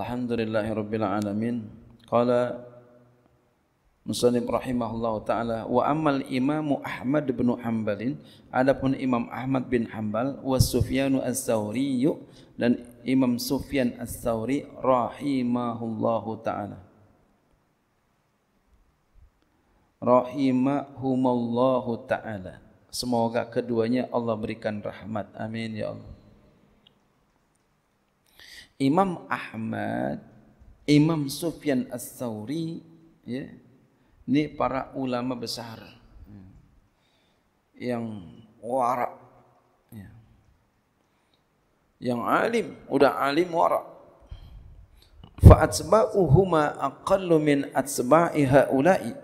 Alhamdulillahi Rabbil Alamin Qala Muslim rahimahullah ta'ala Wa amal imamu Ahmad bin Hanbalin Adapun Imam Ahmad bin Hanbal Wa Sufyanu al sawri Dan Imam Sufyan al sawri Rahimahullah ta'ala Rahimahumallahu ta'ala Semoga keduanya Allah berikan rahmat Amin ya Allah Imam Ahmad, Imam Sufyan ats ya. Ini para ulama besar yang warak ya. yang alim udah alim warak fa aqallu min atsba'i haula'i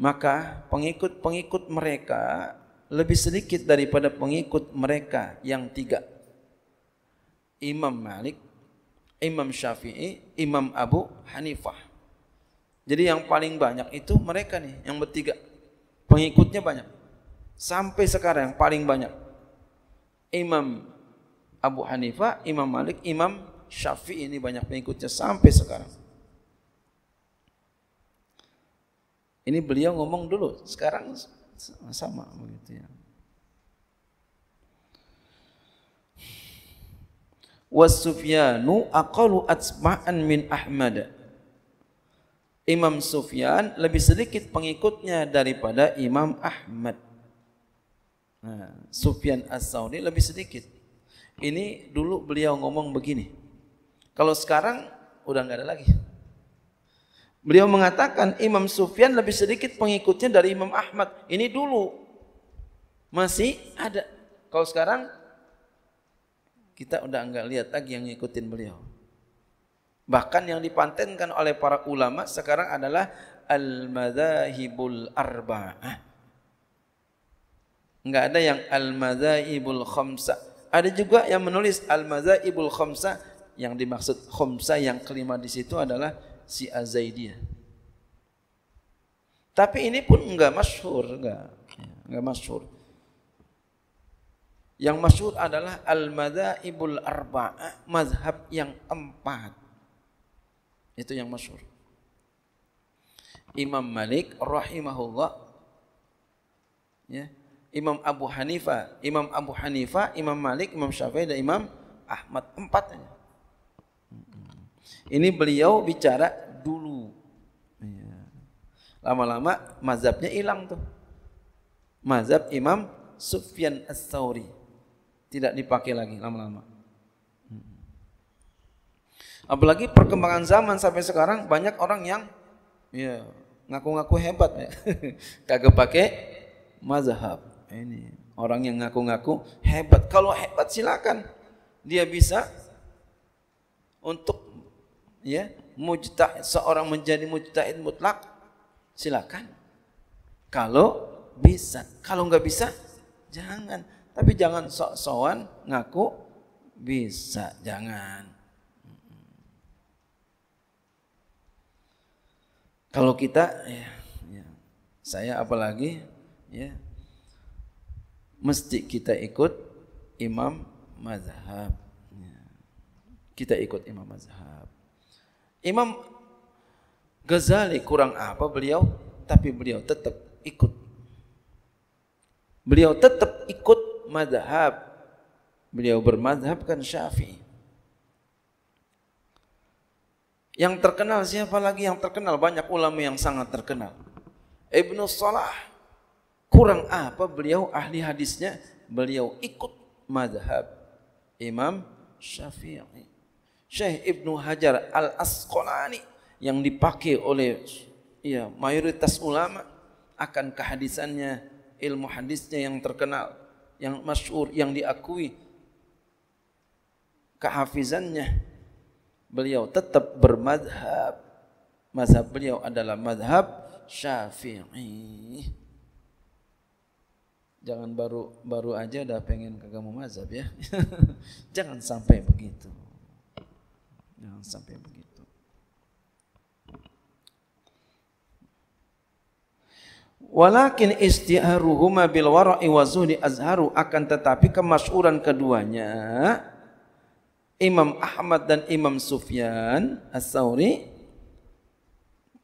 maka pengikut-pengikut mereka lebih sedikit daripada pengikut mereka yang tiga Imam Malik Imam Syafi'i, Imam Abu Hanifah. Jadi yang paling banyak itu mereka nih, yang bertiga. Pengikutnya banyak. Sampai sekarang yang paling banyak. Imam Abu Hanifah, Imam Malik, Imam Syafi'i ini banyak pengikutnya sampai sekarang. Ini beliau ngomong dulu, sekarang sama begitu ya. was Sufyanu aqalu atsma'an min Ahmad. Imam Sufyan lebih sedikit pengikutnya daripada Imam Ahmad. Nah, Sufyan As-Saudi lebih sedikit. Ini dulu beliau ngomong begini. Kalau sekarang udah nggak ada lagi. Beliau mengatakan Imam Sufyan lebih sedikit pengikutnya dari Imam Ahmad. Ini dulu masih ada. Kalau sekarang kita udah nggak lihat lagi yang ngikutin beliau. Bahkan yang dipantenkan oleh para ulama sekarang adalah al-madzahibul arba'ah. Enggak ada yang al-madzahibul khamsa. Ada juga yang menulis al-madzahibul khamsa yang dimaksud khamsa yang kelima di situ adalah si az Tapi ini pun enggak masyhur, enggak. Enggak masyhur. Yang masyhur adalah al-madzaibul arba'ah, mazhab yang empat. Itu yang masyhur. Imam Malik rahimahullah ya, Imam Abu Hanifa, Imam Abu Hanifa, Imam Malik, Imam Syafi'i dan Imam Ahmad empatnya. Ini beliau bicara dulu. Iya. Lama-lama mazhabnya hilang tuh. Mazhab Imam Sufyan As-Sauri tidak dipakai lagi lama-lama. Hmm. Apalagi perkembangan zaman sampai sekarang banyak orang yang ya ngaku-ngaku hebat ya. Kagak pakai mazhab. Ini orang yang ngaku-ngaku hebat. Kalau hebat silakan. Dia bisa untuk ya mujtahid seorang menjadi mujtahid mutlak silakan. Kalau bisa, kalau nggak bisa jangan. Tapi jangan sok-sokan ngaku bisa, jangan. Kalau kita, ya, ya, saya apalagi, ya, mesti kita ikut imam mazhab. Ya. Kita ikut imam mazhab. Imam Ghazali kurang apa beliau, tapi beliau tetap ikut. Beliau tetap ikut madhab. Beliau kan syafi'i. Yang terkenal siapa lagi yang terkenal? Banyak ulama yang sangat terkenal. Ibnu Salah. Kurang apa beliau ahli hadisnya? Beliau ikut madhab Imam Syafi'i. Syekh Ibnu Hajar Al-Asqalani yang dipakai oleh ya mayoritas ulama akan kehadisannya ilmu hadisnya yang terkenal yang masyur, yang diakui kehafizannya beliau tetap bermadhab mazhab beliau adalah madhab syafi'i jangan baru baru aja udah pengen ke kamu mazhab ya jangan sampai begitu jangan sampai begitu Walakin istiharuhuma bil wara'i wa zuhdi azharu akan tetapi kemasyuran keduanya Imam Ahmad dan Imam Sufyan As-Sauri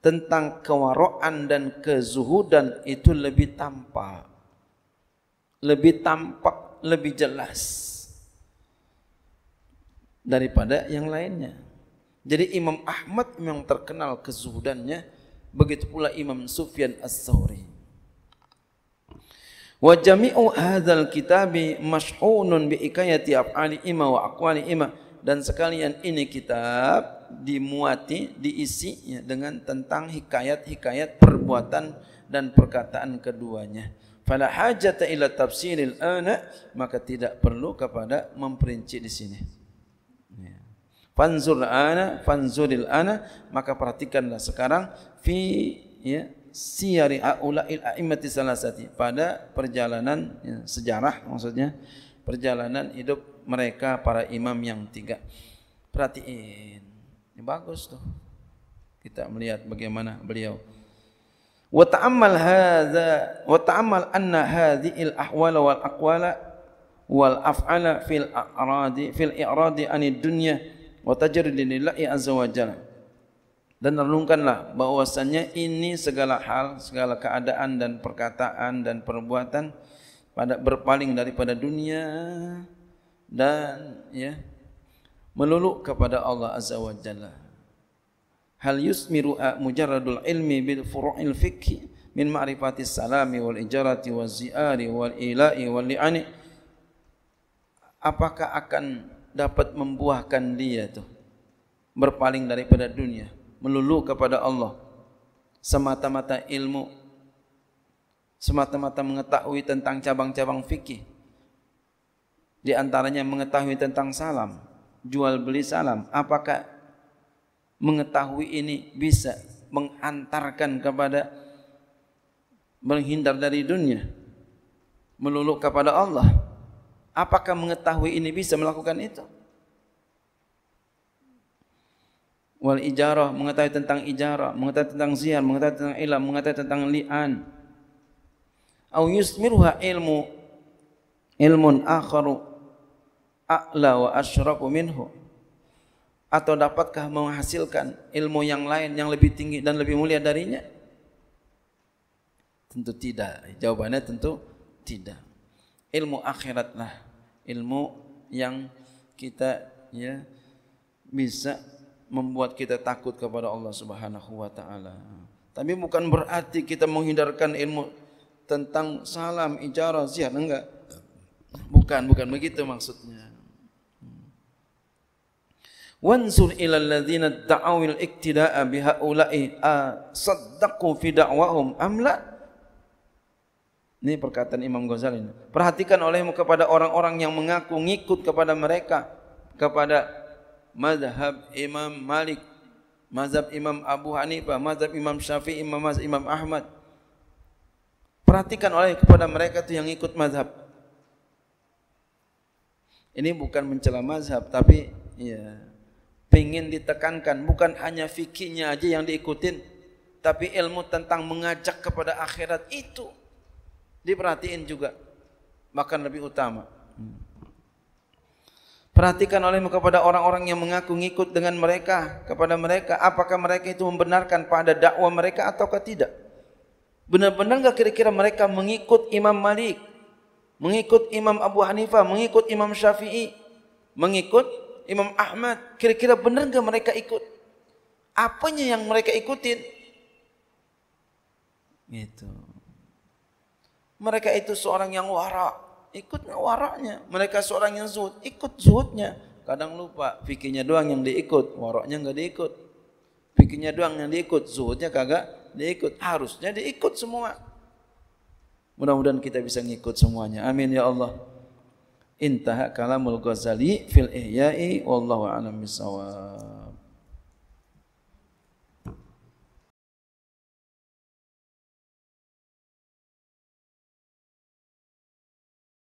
tentang kewaraan dan kezuhudan itu lebih tampak lebih tampak lebih jelas daripada yang lainnya. Jadi Imam Ahmad yang terkenal kezuhudannya begitu pula Imam Sufyan As-Sauri. wa jami'u hadzal kitabi mashhunun bi ikayati af'ali imma wa aqwali imma dan sekalian ini kitab dimuati diisi ya, dengan tentang hikayat-hikayat perbuatan dan perkataan keduanya fala hajata ila tafsiril ana maka tidak perlu kepada memperinci di sini ya. fanzur ana fanzuril ana maka perhatikanlah sekarang fi ya siyari aulail a'immatis salasati pada perjalanan ya, sejarah maksudnya perjalanan hidup mereka para imam yang tiga. Perhatiin. Ini bagus tuh. Kita melihat bagaimana beliau wa ta'ammal hadza wa ta'ammal anna hadhil ahwal wal aqwala wal af'ala fil aradi fil i'radi anid dunya wa tajridi lillahi azza wa dan renungkanlah bahwasannya ini segala hal, segala keadaan dan perkataan dan perbuatan pada berpaling daripada dunia dan ya meluluk kepada Allah Azza wa Jalla. Hal yusmiru eh, mujarradul ilmi bil furu'il fikhi min ma'rifati salami wal ijarati wal zi'ari wal ila'i wal li'ani apakah akan dapat membuahkan dia tuh berpaling daripada dunia Melulu kepada Allah semata-mata ilmu semata-mata mengetahui tentang cabang-cabang fikih di antaranya mengetahui tentang salam jual beli salam apakah mengetahui ini bisa mengantarkan kepada menghindar dari dunia melulu kepada Allah apakah mengetahui ini bisa melakukan itu wal ijarah, mengetahui tentang ijarah, mengetahui tentang ziar, mengetahui tentang ilm, mengetahui tentang li'an. Au yusmiruha ilmu ilmun akharu a'la wa asyrafu minhu. Atau dapatkah menghasilkan ilmu yang lain yang lebih tinggi dan lebih mulia darinya? Tentu tidak. Jawabannya tentu tidak. Ilmu akhiratlah ilmu yang kita ya bisa membuat kita takut kepada Allah Subhanahu wa taala. Tapi bukan berarti kita menghindarkan ilmu tentang salam, ijarah, ziar, enggak. Bukan, bukan begitu maksudnya. Wansur ila alladhina taawil iktida'a bi haula'i saddaqu fi da'wahum amla Ini perkataan Imam Ghazali. Perhatikan olehmu kepada orang-orang yang mengaku ngikut kepada mereka kepada mazhab Imam Malik, mazhab Imam Abu Hanifah, mazhab Imam Syafi'i, imam, imam Ahmad. Perhatikan oleh kepada mereka tuh yang ikut mazhab. Ini bukan mencela mazhab, tapi ya pingin ditekankan bukan hanya fikihnya aja yang diikutin, tapi ilmu tentang mengajak kepada akhirat itu diperhatiin juga, bahkan lebih utama. Hmm. Perhatikan olehmu kepada orang-orang yang mengaku ngikut dengan mereka, kepada mereka, apakah mereka itu membenarkan pada dakwah mereka ataukah tidak. Benar-benar enggak kira-kira mereka mengikut Imam Malik, mengikut Imam Abu Hanifah, mengikut Imam Syafi'i, mengikut Imam Ahmad. Kira-kira benar enggak mereka ikut? Apanya yang mereka ikutin? Gitu. Mereka itu seorang yang warak, ikut waraknya. Mereka seorang yang zuhud, ikut zuhudnya. Kadang lupa, fikirnya doang yang diikut, waraknya nggak diikut. Fikirnya doang yang diikut, zuhudnya kagak diikut. Harusnya diikut semua. Mudah-mudahan kita bisa ngikut semuanya. Amin ya Allah. Intaha kalamul Ghazali fil Ihya'i wallahu a'lam bisawab.